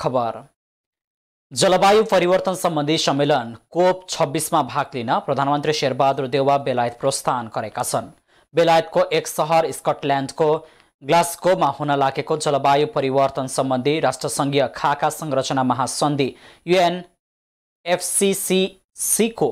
खबर जलवायु परिवर्तन सम्बन्धी सम्मेलन कोप छब्बिसमा भाग लिन प्रधानमन्त्री शेरबहादुर देवा बेलायत प्रस्थान गरेका छन् बेलायतको एक सहर स्कटल्यान्डको ग्लास्कोमा हुन लागेको जलवायु परिवर्तन सम्बन्धी राष्ट्रसङ्घीय खाका संरचना महासन्धि युएनएफसिसिसीको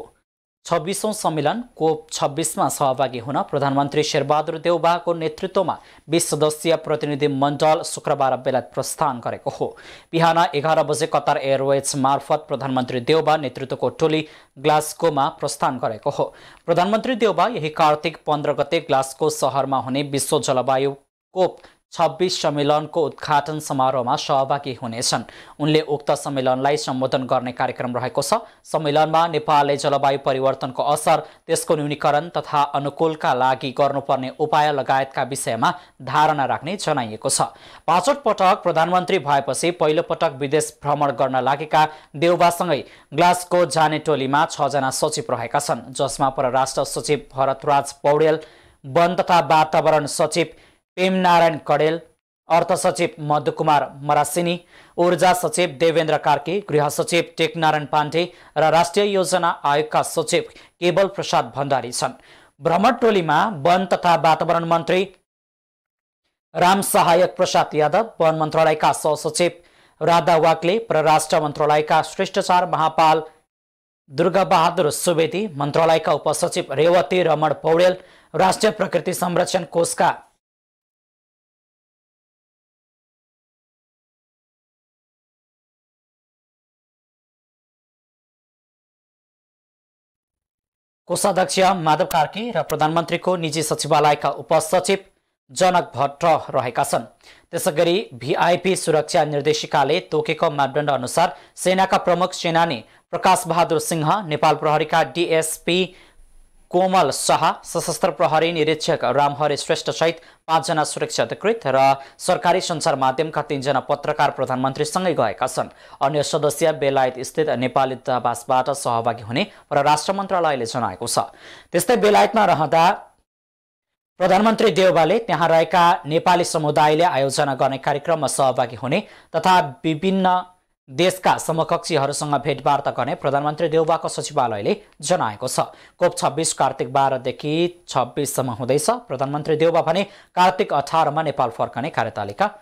छब्बिसौँ सम्मेलन कोप छब्बिसमा सहभागी हुन प्रधानमन्त्री शेरबहादुर देउबाको नेतृत्वमा बिस सदस्यीय प्रतिनिधि मण्डल शुक्रबार बेला प्रस्थान गरेको हो बिहान एघार बजे कतार एयरवेज मार्फत प्रधानमन्त्री देउबा नेतृत्वको टोली ग्लास्कोमा प्रस्थान गरेको हो प्रधानमन्त्री देउबा यही कार्तिक पन्ध्र गते ग्लास्को सहरमा हुने विश्व जलवायु कोप छब्बिस सम्मेलनको उद्घाटन समारोहमा सहभागी हुनेछन् उनले उक्त सम्मेलनलाई सम्बोधन गर्ने कार्यक्रम रहेको छ सम्मेलनमा नेपालले जलवायु परिवर्तनको असर त्यसको न्यूनीकरण तथा अनुकूलका लागि गर्नुपर्ने उपाय लगायतका विषयमा धारणा राख्ने जनाइएको छ पाँचौँ पटक प्रधानमन्त्री भएपछि पहिलोपटक विदेश भ्रमण गर्न लागेका देउबासँगै ग्लासको जाने टोलीमा छजना सचिव रहेका छन् जसमा परराष्ट्र सचिव भरतराज पौडेल वन तथा वातावरण सचिव प्रेमनारायण कडेल अर्थ सचिव मधुकुमार मरासिनी ऊर्जा सचिव देवेन्द्र कार्की गृह सचिव टेकनारायण पाण्डे र राष्ट्रिय योजना आयोगका सचिव केवल प्रसाद भण्डारी छन् भ्रमण टोलीमा वन तथा वातावरण मन्त्री राम सहायक प्रसाद यादव वन मन्त्रालयका सहसचिव राधा वाग्ले परराष्ट्र मन्त्रालयका श्रेष्ठचार महापाल दुर्गाबहादुर सुवेदी मन्त्रालयका उपसचिव रेवती रमण पौडेल राष्ट्रिय प्रकृति संरक्षण कोषका कोषाध्यक्ष माधव कार्की र प्रधानमन्त्रीको निजी सचिवालयका उपसचिव जनक भट्ट रहेका छन् त्यसै गरी भिआइपी सुरक्षा निर्देशिकाले तोकेको मापदण्ड अनुसार सेनाका प्रमुख सेनानी प्रकाश बहादुर सिंह नेपाल प्रहरीका डिएसपी कोमल शाह सशस्त्र प्रहरी निरीक्षक रामहरि सहित पाँचजना सुरक्षाधिकृत र सरकारी सञ्चार माध्यमका तीनजना पत्रकार प्रधानमन्त्रीसँगै गएका छन् अन्य सदस्य बेलायत स्थित नेपाली दूतावासबाट सहभागी हुने परराष्ट्र मन्त्रालयले जनाएको छ त्यस्तै बेलायतमा रहँदा प्रधानमन्त्री देवालले त्यहाँ रहेका नेपाली समुदायले आयोजना गर्ने कार्यक्रममा सहभागी हुने तथा विभिन्न देशका समकक्षीहरूसँग भेटवार्ता गर्ने प्रधानमन्त्री देउबाको सचिवालयले जनाएको छ कोप छब्बिस कार्तिक बाह्रदेखि छब्बिससम्म हुँदैछ प्रधानमन्त्री देउबा भने कार्तिक अठारमा नेपाल फर्कने कार्यतालिका